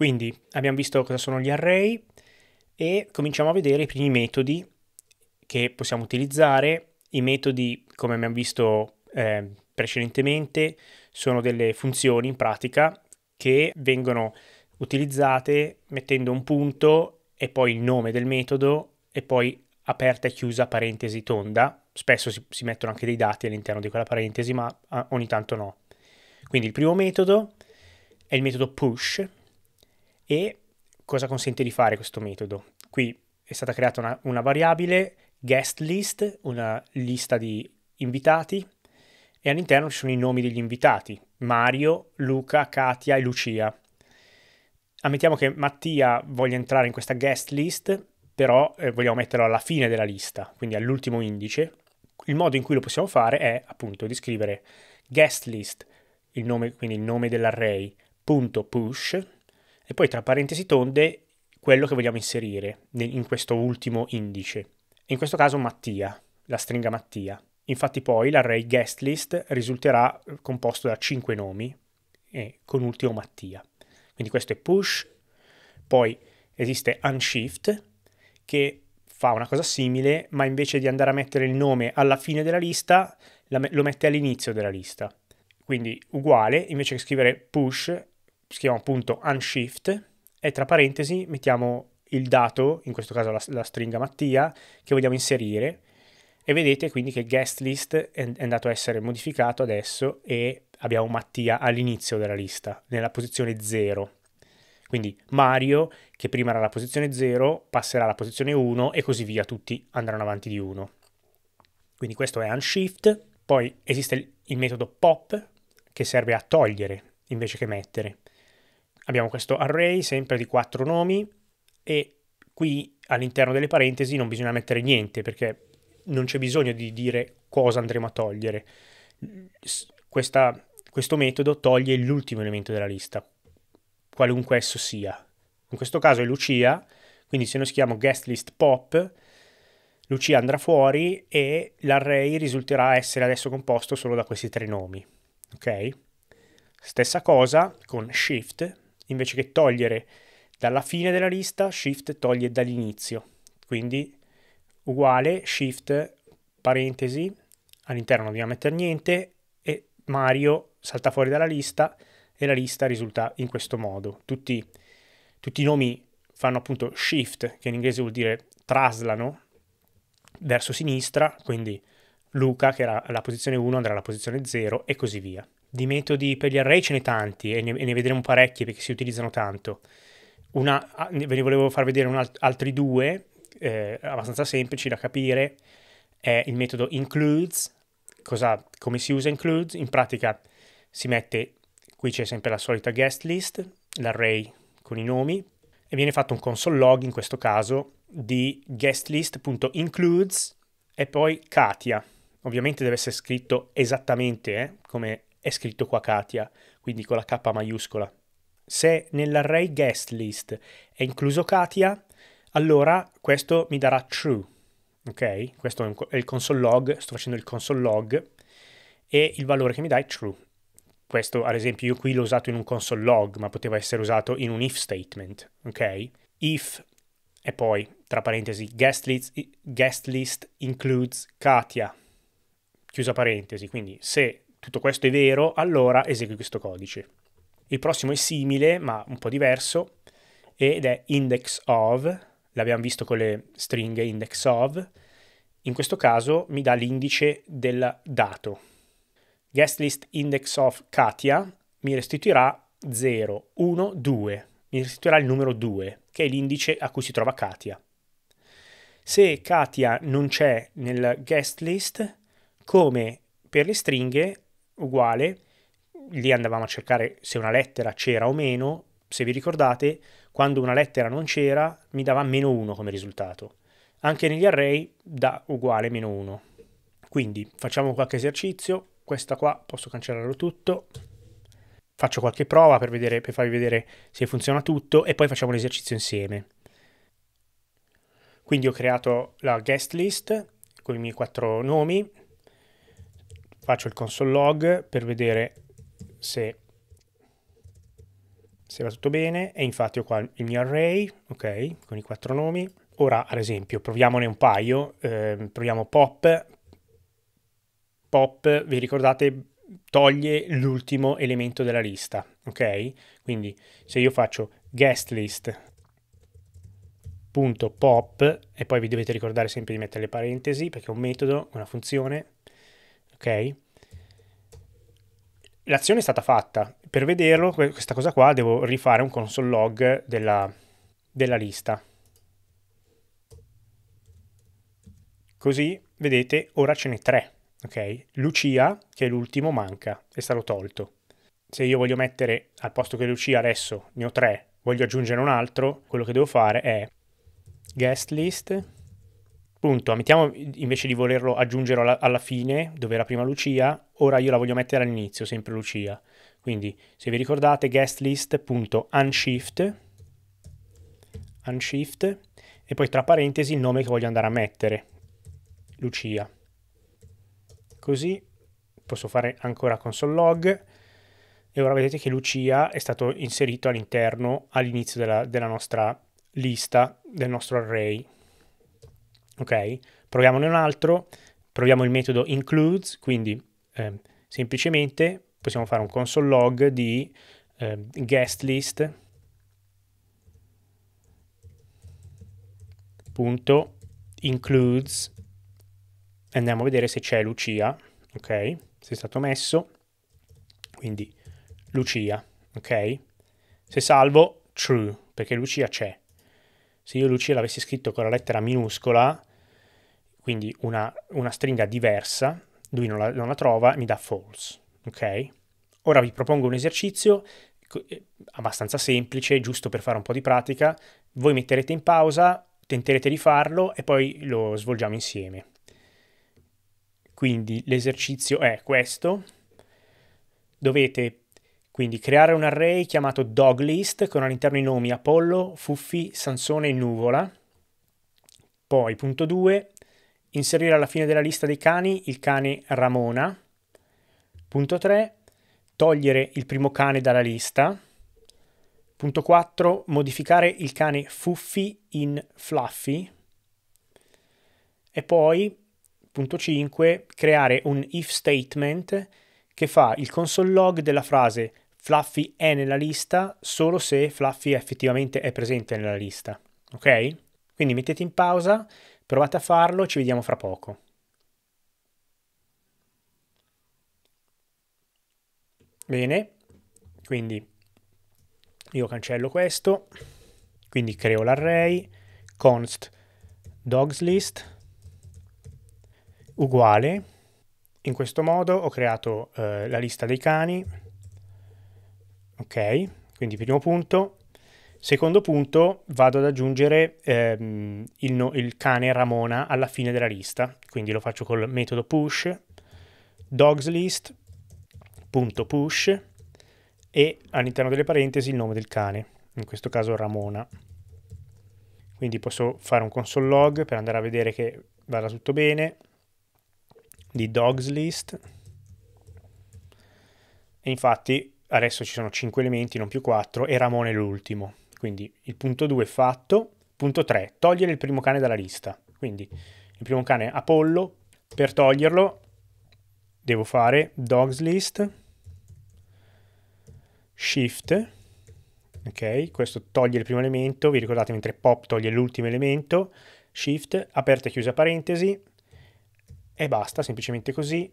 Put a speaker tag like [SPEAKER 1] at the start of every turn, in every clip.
[SPEAKER 1] Quindi abbiamo visto cosa sono gli array e cominciamo a vedere i primi metodi che possiamo utilizzare. I metodi, come abbiamo visto eh, precedentemente, sono delle funzioni in pratica che vengono utilizzate mettendo un punto e poi il nome del metodo e poi aperta e chiusa parentesi tonda. Spesso si, si mettono anche dei dati all'interno di quella parentesi, ma ah, ogni tanto no. Quindi il primo metodo è il metodo push, e cosa consente di fare questo metodo? Qui è stata creata una, una variabile guest list, una lista di invitati, e all'interno ci sono i nomi degli invitati, Mario, Luca, Katia e Lucia. Ammettiamo che Mattia voglia entrare in questa guest list, però eh, vogliamo metterlo alla fine della lista, quindi all'ultimo indice. Il modo in cui lo possiamo fare è appunto di scrivere guest list, il nome, quindi il nome dell'array, punto push, e poi tra parentesi tonde quello che vogliamo inserire in questo ultimo indice. In questo caso Mattia, la stringa Mattia. Infatti poi l'array guest list risulterà eh, composto da 5 nomi e con ultimo Mattia. Quindi questo è push, poi esiste unshift che fa una cosa simile, ma invece di andare a mettere il nome alla fine della lista, lo mette all'inizio della lista. Quindi uguale, invece che scrivere push scriviamo appunto unshift e tra parentesi mettiamo il dato, in questo caso la, la stringa Mattia, che vogliamo inserire e vedete quindi che guest list è, è andato a essere modificato adesso e abbiamo Mattia all'inizio della lista, nella posizione 0. Quindi Mario, che prima era la posizione 0, passerà alla posizione 1 e così via, tutti andranno avanti di 1. Quindi questo è unshift, poi esiste il metodo pop che serve a togliere invece che mettere abbiamo questo array sempre di quattro nomi e qui all'interno delle parentesi non bisogna mettere niente perché non c'è bisogno di dire cosa andremo a togliere. Questa, questo metodo toglie l'ultimo elemento della lista, qualunque esso sia. In questo caso è Lucia, quindi se noi scriviamo guest list pop, Lucia andrà fuori e l'array risulterà essere adesso composto solo da questi tre nomi. Ok? Stessa cosa con shift, invece che togliere dalla fine della lista, shift toglie dall'inizio. Quindi uguale shift parentesi, all'interno non dobbiamo mettere niente e Mario salta fuori dalla lista e la lista risulta in questo modo. Tutti, tutti i nomi fanno appunto shift, che in inglese vuol dire traslano verso sinistra, quindi Luca che era alla posizione 1 andrà alla posizione 0 e così via. Di metodi per gli array ce ne tanti e ne, e ne vedremo parecchi perché si utilizzano tanto. Una, ah, ve ne volevo far vedere alt- altri due, eh, abbastanza semplici da capire, è il metodo includes, cosa, come si usa includes? In pratica si mette, qui c'è sempre la solita guest list, l'array con i nomi, e viene fatto un console log in questo caso di guest list.includes e poi Katia. Ovviamente deve essere scritto esattamente eh, come è scritto qua Katia, quindi con la K maiuscola. Se nell'array guest list è incluso Katia, allora questo mi darà true. Ok? Questo è il console log, sto facendo il console log e il valore che mi dà è true. Questo, ad esempio, io qui l'ho usato in un console log, ma poteva essere usato in un if statement, ok? If e poi, tra parentesi, guest list, guest list includes Katia, chiusa parentesi, quindi se tutto questo è vero, allora esegui questo codice. Il prossimo è simile, ma un po' diverso, ed è index of, l'abbiamo visto con le stringhe index of, in questo caso mi dà l'indice del dato. Guest list index of Katia mi restituirà 0, 1, 2, mi restituirà il numero 2, che è l'indice a cui si trova Katia. Se Katia non c'è nel guest list, come per le stringhe, uguale, lì andavamo a cercare se una lettera c'era o meno, se vi ricordate, quando una lettera non c'era mi dava meno 1 come risultato. Anche negli array da uguale meno 1. Quindi facciamo qualche esercizio, questa qua posso cancellarlo tutto, faccio qualche prova per, vedere, per farvi vedere se funziona tutto e poi facciamo l'esercizio insieme. Quindi ho creato la guest list con i miei quattro nomi, faccio il console log per vedere se, se va tutto bene e infatti ho qua il mio array, ok, con i quattro nomi. Ora, ad esempio, proviamone un paio, eh, proviamo pop. Pop, vi ricordate, toglie l'ultimo elemento della lista, ok? Quindi se io faccio guest list punto pop e poi vi dovete ricordare sempre di mettere le parentesi perché è un metodo, una funzione ok? L'azione è stata fatta. Per vederlo, questa cosa qua, devo rifare un console log della, della lista. Così, vedete, ora ce n'è tre, ok? Lucia, che è l'ultimo, manca, è stato tolto. Se io voglio mettere, al posto che Lucia adesso ne ho tre, voglio aggiungere un altro, quello che devo fare è guest list Punto. ammettiamo invece di volerlo aggiungere alla, alla, fine, dove era prima Lucia, ora io la voglio mettere all'inizio, sempre Lucia. Quindi, se vi ricordate, guest list.unshift, unshift, e poi tra parentesi il nome che voglio andare a mettere, Lucia. Così posso fare ancora console log, e ora vedete che Lucia è stato inserito all'interno, all'inizio della, della nostra lista, del nostro array ok? Proviamone un altro, proviamo il metodo includes, quindi eh, semplicemente possiamo fare un console log di eh, guest list punto includes andiamo a vedere se c'è Lucia ok se è stato messo quindi Lucia ok se salvo true perché Lucia c'è se io Lucia l'avessi scritto con la lettera minuscola, quindi una, una stringa diversa, lui non la, non la trova, mi dà false, ok? Ora vi propongo un esercizio eh, abbastanza semplice, giusto per fare un po' di pratica. Voi metterete in pausa, tenterete di farlo e poi lo svolgiamo insieme. Quindi l'esercizio è questo. Dovete quindi creare un array chiamato doglist con all'interno i nomi Apollo, Fuffi, Sansone e Nuvola. Poi, punto 2, inserire alla fine della lista dei cani il cane Ramona. Punto 3, togliere il primo cane dalla lista. Punto 4, modificare il cane Fuffi in Fluffy. E poi, punto 5, creare un if statement che fa il console log della frase Fluffy è nella lista solo se Fluffy effettivamente è presente nella lista, ok? Quindi mettete in pausa, provate a farlo, ci vediamo fra poco. Bene, quindi io cancello questo, quindi creo l'array const dogslist uguale, in questo modo ho creato eh, la lista dei cani, ok? Quindi primo punto. Secondo punto, vado ad aggiungere ehm, il, no, il cane Ramona alla fine della lista, quindi lo faccio col metodo push, dogslist.push e all'interno delle parentesi il nome del cane, in questo caso Ramona. Quindi posso fare un console log per andare a vedere che vada tutto bene, di dogslist, e infatti adesso ci sono 5 elementi, non più 4, e Ramone l'ultimo. Quindi il punto 2 è fatto. Punto 3, togliere il primo cane dalla lista. Quindi il primo cane è Apollo, per toglierlo devo fare dogs list, shift, ok, questo toglie il primo elemento, vi ricordate mentre pop toglie l'ultimo elemento, shift, aperta e chiusa parentesi, e basta, semplicemente così.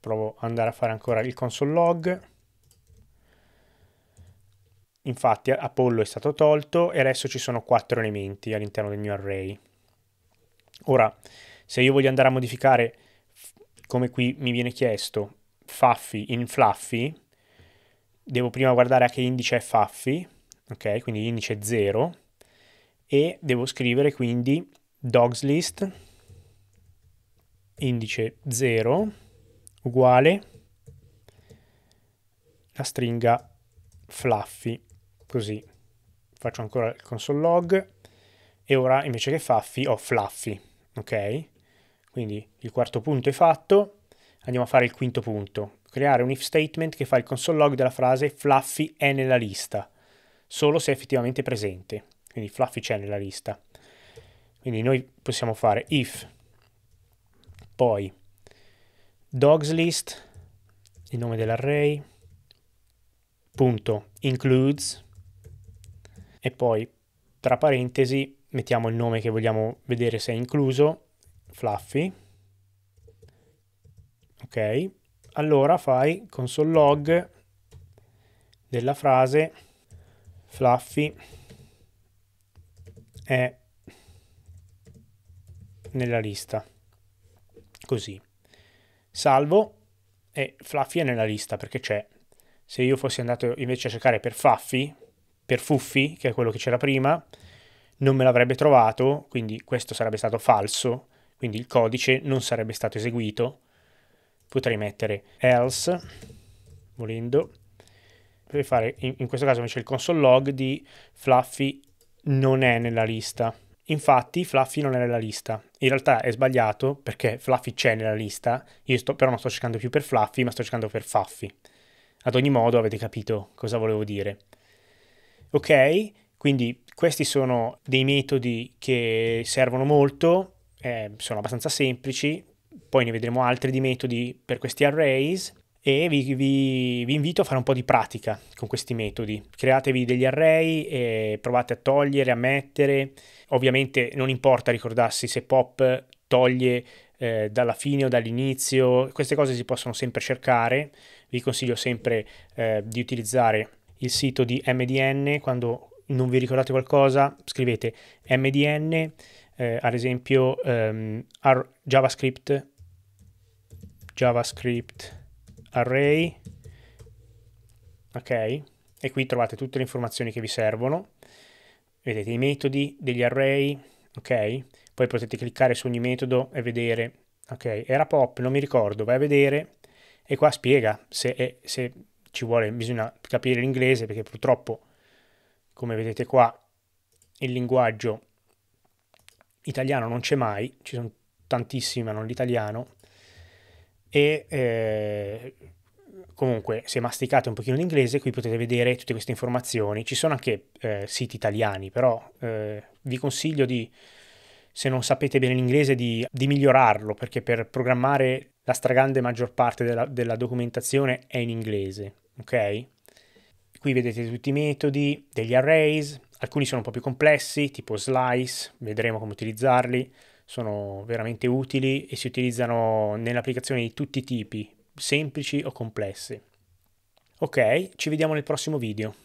[SPEAKER 1] Provo ad andare a fare ancora il console log, Infatti Apollo è stato tolto e adesso ci sono quattro elementi all'interno del mio array. Ora, se io voglio andare a modificare, come qui mi viene chiesto, Faffi in Fluffy, devo prima guardare a che indice è Faffi, ok? Quindi indice 0, e devo scrivere quindi dogs list indice 0 uguale la stringa fluffy così faccio ancora il console log e ora invece che faffi ho fluffy ok? Quindi il quarto punto è fatto, andiamo a fare il quinto punto, creare un if statement che fa il console log della frase fluffy è nella lista, solo se è effettivamente presente, quindi fluffy c'è nella lista. Quindi noi possiamo fare if, poi dogs list, il nome dell'array, punto includes, e poi tra parentesi mettiamo il nome che vogliamo vedere se è incluso, Fluffy. Ok, allora fai console log della frase Fluffy è nella lista. Così. Salvo e Fluffy è nella lista perché c'è. Se io fossi andato invece a cercare per Fluffy, per Fuffi, che è quello che c'era prima, non me l'avrebbe trovato, quindi questo sarebbe stato falso, quindi il codice non sarebbe stato eseguito. Potrei mettere else, volendo, per fare in, in questo caso invece il console log di Fluffy non è nella lista. Infatti Fluffy non è nella lista. In realtà è sbagliato perché Fluffy c'è nella lista, io sto, però non sto cercando più per Fluffy, ma sto cercando per Fuffy. Ad ogni modo avete capito cosa volevo dire. Ok? Quindi questi sono dei metodi che servono molto, eh, sono abbastanza semplici, poi ne vedremo altri di metodi per questi arrays e vi, vi, vi, invito a fare un po' di pratica con questi metodi. Createvi degli array e provate a togliere, a mettere. Ovviamente non importa ricordarsi se pop toglie eh, dalla fine o dall'inizio, queste cose si possono sempre cercare. Vi consiglio sempre eh, di utilizzare il sito di MDN, quando non vi ricordate qualcosa, scrivete MDN, eh, ad esempio ehm, ar- JavaScript, JavaScript array, ok? E qui trovate tutte le informazioni che vi servono, vedete i metodi degli array, ok? Poi potete cliccare su ogni metodo e vedere, ok? Era pop, non mi ricordo, vai a vedere e qua spiega se, è, se ci vuole, bisogna capire l'inglese perché purtroppo, come vedete qua, il linguaggio italiano non c'è mai, ci sono tantissimi ma non l'italiano, e eh, comunque se masticate un pochino l'inglese qui potete vedere tutte queste informazioni, ci sono anche eh, siti italiani, però eh, vi consiglio di, se non sapete bene l'inglese, di, di migliorarlo, perché per programmare la stragrande maggior parte della, della documentazione è in inglese, ok? Qui vedete tutti i metodi, degli arrays, alcuni sono un po' più complessi, tipo slice, vedremo come utilizzarli, sono veramente utili e si utilizzano nell'applicazione di tutti i tipi, semplici o complessi. Ok, ci vediamo nel prossimo video.